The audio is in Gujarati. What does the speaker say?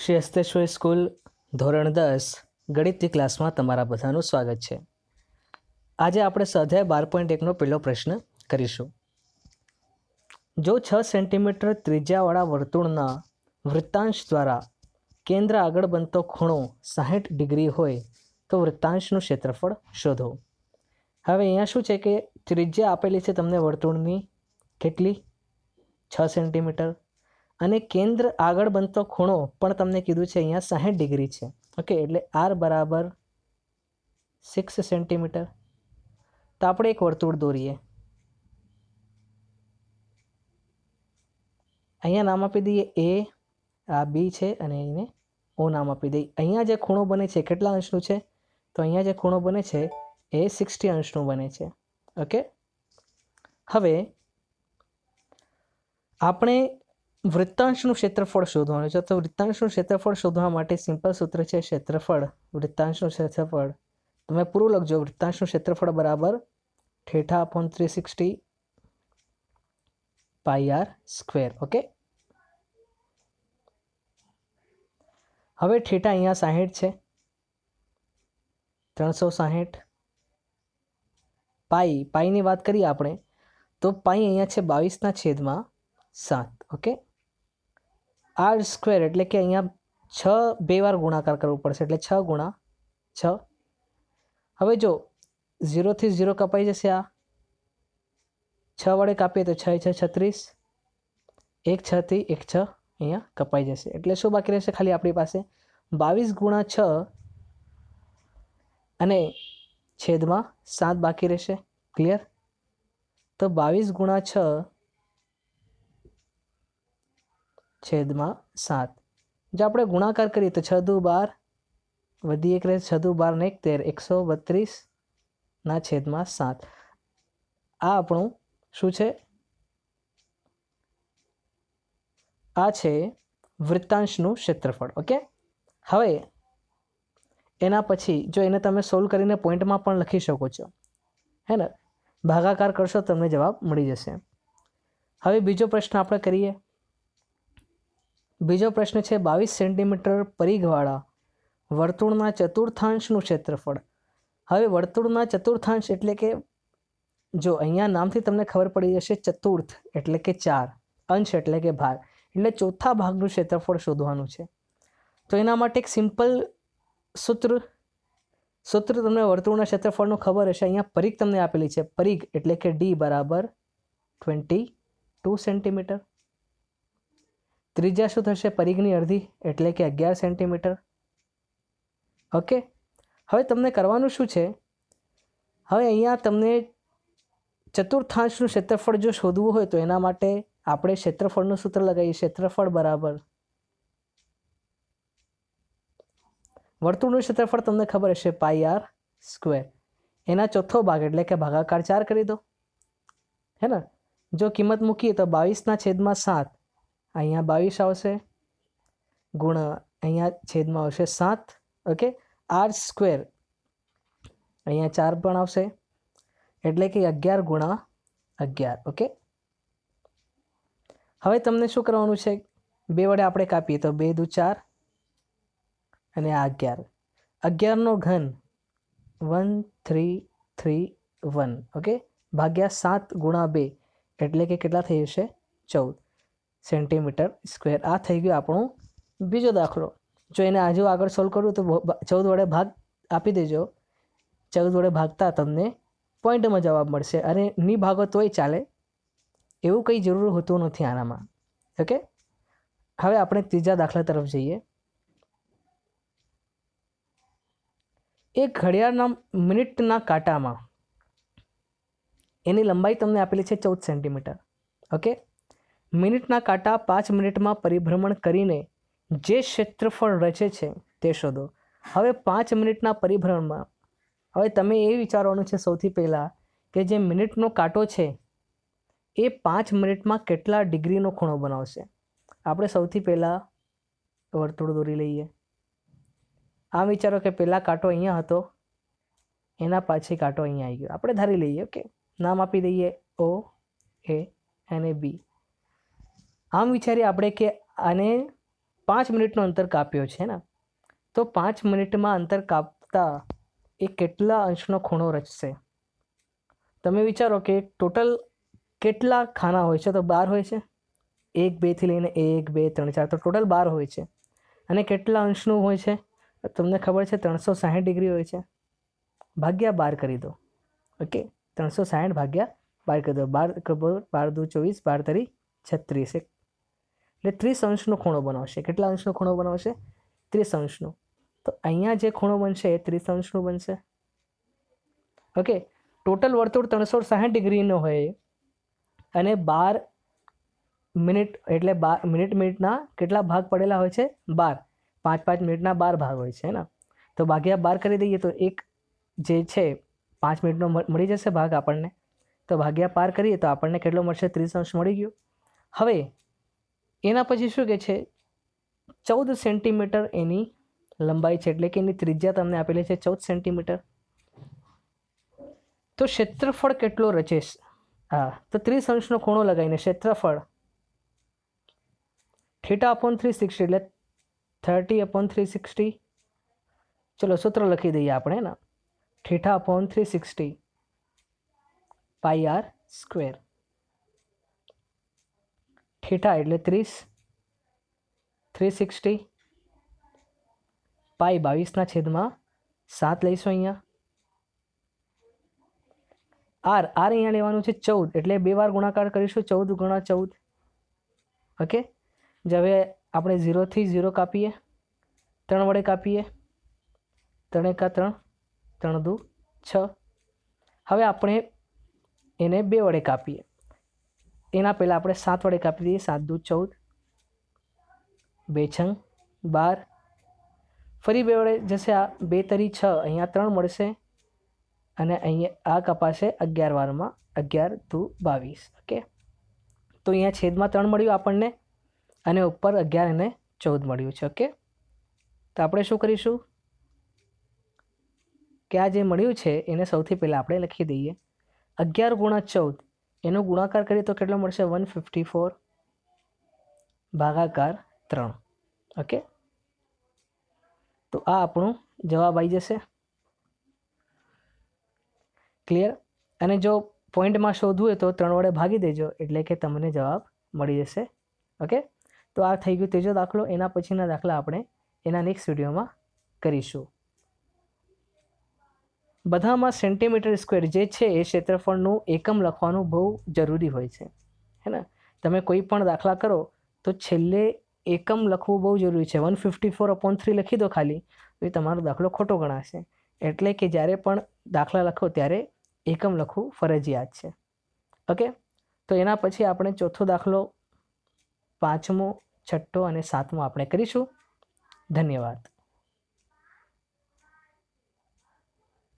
શ્રી અસ્તેશ્વરી સ્કૂલ ધોરણ દસ ગણિતની ક્લાસમાં તમારા બધાનું સ્વાગત છે આજે આપણે સ્વાધ્યાય બાર પોઈન્ટ એકનો પહેલો પ્રશ્ન કરીશું જો છ સેન્ટીમીટર ત્રિજ્યાવાળા વર્તુળના વૃત્તાંશ દ્વારા કેન્દ્ર આગળ બનતો ખૂણો સાહીઠ ડિગ્રી હોય તો વૃત્તાંશનું ક્ષેત્રફળ શોધો હવે અહીંયા શું છે કે ત્રિજ્યા આપેલી છે તમને વર્તુળની કેટલી છ સેન્ટીમીટર અને કેન્દ્ર આગળ બનતો ખૂણો પણ તમને કીધું છે અહીંયા સાહીઠ ડિગ્રી છે ઓકે એટલે આર બરાબર સિક્સ સેન્ટીમીટર તો આપણે એક વર્તુળ દોરીએ અહીંયા નામ આપી દઈએ એ આ બી છે અને એને ઓ નામ આપી દઈએ અહીંયા જે ખૂણો બને છે કેટલા અંશનું છે તો અહીંયા જે ખૂણો બને છે એ સિક્સટી અંશનું બને છે ઓકે હવે આપણે વૃત્તાંશનું ક્ષેત્રફળ શોધવાનું છે તો વૃત્તાંશનું ક્ષેત્રફળ શોધવા માટે સિમ્પલ સૂત્ર છે ક્ષેત્રફળ વૃત્તાંશનું ક્ષેત્રફળ તમે પૂરું લખજો વૃત્તાંશનું ક્ષેત્રફળ બરાબર theta upon three sixty pi r square okay હવે ઠેઠા અહીંયા સાહીઠ છે ત્રણસો સાહીઠ પાઈ પાઈની વાત કરીએ આપણે તો પાઈ અહીંયા છે બાવીસના છેદમાં સાત ઓકે આર સ્ક્વેર એટલે કે અહીંયા છ બે વાર ગુણાકાર કરવું પડશે એટલે છ ગુણા છ હવે જો ઝીરોથી ઝીરો કપાઈ જશે આ છ વડે કાપીએ તો છ છ છત્રીસ એક છથી એક છ અહીંયા કપાઈ જશે એટલે શું બાકી રહેશે ખાલી આપણી પાસે બાવીસ ગુણા છ અને છેદમાં સાત બાકી રહેશે ક્લિયર તો બાવીસ ગુણા છ છેદમાં સાત જો આપણે ગુણાકાર કરીએ તો છ દુ બાર વધી એક રહે છ દુ બાર ને એક તેર એકસો બત્રીસના છેદમાં સાત આ આપણું શું છે આ છે વૃત્તાંશનું ક્ષેત્રફળ ઓકે હવે એના પછી જો એને તમે સોલ્વ કરીને પોઈન્ટમાં પણ લખી શકો છો હે ને ભાગાકાર કરશો તમને જવાબ મળી જશે હવે બીજો પ્રશ્ન આપણે કરીએ બીજો પ્રશ્ન છે બાવીસ સેન્ટીમીટર પરિઘવાળા વર્તુળના ચતુર્થાંશનું ક્ષેત્રફળ હવે વર્તુળના ચતુર્થાંશ એટલે કે જો અહીંયા નામથી તમને ખબર પડી જશે ચતુર્થ એટલે કે ચાર અંશ એટલે કે ભાગ એટલે ચોથા ભાગનું ક્ષેત્રફળ શોધવાનું છે તો એના માટે એક સિમ્પલ સૂત્ર સૂત્ર તમને વર્તુળના ક્ષેત્રફળનું ખબર હશે અહીંયા પરીખ તમને આપેલી છે પરીખ એટલે કે ડી બરાબર ટ્વેન્ટી ટુ સેન્ટીમીટર ત્રિજ્યા શું થશે પરિઘની અડધી એટલે કે અગિયાર સેન્ટીમીટર ઓકે હવે તમને કરવાનું શું છે હવે અહીંયા તમને ચતુર્થાંશનું ક્ષેત્રફળ જો શોધવું હોય તો એના માટે આપણે ક્ષેત્રફળનું સૂત્ર લગાવીએ ક્ષેત્રફળ બરાબર વર્તુળનું ક્ષેત્રફળ તમને ખબર હશે પાઈ આર સ્ક્વેર એના ચોથો ભાગ એટલે કે ભાગાકાર ચાર કરી દો હે ને જો કિંમત મૂકીએ તો બાવીસના છેદમાં સાત અહીંયા બાવીસ આવશે ગુણ અહીંયા છેદમાં આવશે સાત ઓકે આર સ્ક્વેર અહીંયા ચાર પણ આવશે એટલે કે અગિયાર ગુણા અગિયાર ઓકે હવે તમને શું કરવાનું છે બે વડે આપણે કાપીએ તો બે દુ ચાર અને આ અગિયાર અગિયારનો ઘન one three three one okay ભાગ્યા સાત ગુણા બે એટલે કે કેટલા થઈ જશે ચૌદ સેન્ટીમીટર સ્ક્વેર આ થઈ ગયો આપણો બીજો દાખલો જો એને હજુ આગળ સોલ્વ કરવું તો ચૌદ વડે ભાગ આપી દેજો ચૌદ વડે ભાગતા તમને પોઈન્ટમાં જવાબ મળશે અને ની ભાગો તોય ચાલે એવું કંઈ જરૂર હોતું નથી આનામાં ઓકે હવે આપણે ત્રીજા દાખલા તરફ જઈએ એક ઘડિયાળના મિનિટના કાંટામાં એની લંબાઈ તમને આપેલી છે ચૌદ સેન્ટીમીટર ઓકે મિનિટના કાંટા પાંચ મિનિટમાં પરિભ્રમણ કરીને જે ક્ષેત્રફળ રચે છે તે શોધો હવે પાંચ મિનિટના પરિભ્રમણમાં હવે તમે એ વિચારવાનું છે સૌથી પહેલાં કે જે મિનિટનો કાંટો છે એ પાંચ મિનિટમાં કેટલા ડિગ્રીનો ખૂણો બનાવશે આપણે સૌથી પહેલાં વર્તુળ દોરી લઈએ આમ વિચારો કે પહેલાં કાંટો અહીંયા હતો એના પાછી કાંટો અહીંયા આવી ગયો આપણે ધારી લઈએ ઓકે નામ આપી દઈએ ઓ એ અને બી આમ વિચારીએ આપણે કે આને પાંચ મિનિટનો અંતર કાપ્યો છે ને તો પાંચ મિનિટમાં અંતર કાપતા એ કેટલા અંશનો ખૂણો રચશે તમે વિચારો કે ટોટલ કેટલા ખાના હોય છે તો બાર હોય છે એક બેથી લઈને એક બે ત્રણ ચાર તો ટોટલ બાર હોય છે અને કેટલા અંશનું હોય છે તમને ખબર છે ત્રણસો સાહીઠ ડિગ્રી હોય છે ભાગ્યા બાર કરી દો ઓકે ત્રણસો સાહીઠ ભાગ્યા બાર કરી દો બાર બાર દુ ચોવીસ બાર તરી છત્રીસ એક એટલે ત્રીસ અંશનો ખૂણો બનાવશે કેટલા અંશનો ખૂણો બનાવશે ત્રીસ અંશનો તો અહીંયા જે ખૂણો બનશે એ ત્રીસ અંશનો બનશે ઓકે ટોટલ વર્તુળ ત્રણસો સાહીઠ ડિગ્રીનો હોય અને બાર મિનિટ એટલે બાર મિનિટ મિનિટના કેટલા ભાગ પડેલા હોય છે બાર પાંચ પાંચ મિનિટના બાર ભાગ હોય છે ને તો ભાગ્યા બાર કરી દઈએ તો એક જે છે પાંચ મિનિટનો મળી જશે ભાગ આપણને તો ભાગ્યા પાર કરીએ તો આપણને કેટલો મળશે ત્રીસ અંશ મળી ગયો હવે એના પછી શું કે છે ચૌદ સેન્ટીમીટર એની લંબાઈ છે એટલે કે એની ત્રિજ્યા તમને આપેલી છે ચૌદ સેન્ટીમીટર તો ક્ષેત્રફળ કેટલો રચે હા તો ત્રીસ અંશનો ખૂણો લગાવીને ક્ષેત્રફળ થીટા અપોન થ્રી સિક્સટી એટલે થર્ટી અપોન થ્રી સિક્સટી ચલો સૂત્ર લખી દઈએ આપણે ને theta upon three sixty pi r square theta એટલે ત્રીસ થ્રી સિક્સટી પાઈ બાવીસના છેદમાં સાત લઈશું અહીંયા આર આર અહીંયા લેવાનું છે ચૌદ એટલે બે વાર ગુણાકાર કરીશું ચૌદ ગુણા ચૌદ ઓકે જ હવે આપણે ઝીરોથી ઝીરો કાપીએ ત્રણ વડે કાપીએ ત્રણે એકા ત્રણ ત્રણ દુ છ હવે આપણે એને બે વડે કાપીએ એના પહેલાં આપણે સાત વડે કાપી દઈએ સાત દૂધ ચૌદ બેછંગ બાર ફરી બે વડે જશે આ બે તરી છ અહીંયા ત્રણ મળશે અને અહીંયા આ કપાશે અગિયાર વારમાં અગિયાર દુ બાવીસ ઓકે તો અહીંયા છેદમાં ત્રણ મળ્યું આપણને અને ઉપર અગિયાર અને ચૌદ મળ્યું છે ઓકે તો આપણે શું કરીશું કે આ જે મળ્યું છે એને સૌથી પહેલાં આપણે લખી દઈએ અગિયાર ગુણા ચૌદ એનો ગુણાકાર કરીએ તો કેટલો મળશે વન ફિફ્ટી ફોર ભાગાકાર ત્રણ ઓકે તો આ આપણો જવાબ આવી જશે ક્લિયર અને જો પોઈન્ટમાં શોધવું હોય તો ત્રણ વડે ભાગી દેજો એટલે કે તમને જવાબ મળી જશે ઓકે તો આ થઈ ગયું ત્રીજો દાખલો એના પછીના દાખલા આપણે એના નેક્સ્ટ વિડીયોમાં કરીશું બધામાં સેન્ટીમીટર સ્ક્વેર જે છે એ ક્ષેત્રફળનું એકમ લખવાનું બહુ જરૂરી હોય છે હે ને તમે કોઈ પણ દાખલા કરો તો છેલ્લે એકમ લખવું બહુ જરૂરી છે one fifty four upon three લખી દો ખાલી તો એ તમારો દાખલો ખોટો ગણાશે એટલે કે જ્યારે પણ દાખલા લખો ત્યારે એકમ લખવું ફરજિયાત છે ઓકે તો એના પછી આપણે ચોથો દાખલો પાંચમો છઠ્ઠો અને સાતમો આપણે કરીશું ધન્યવાદ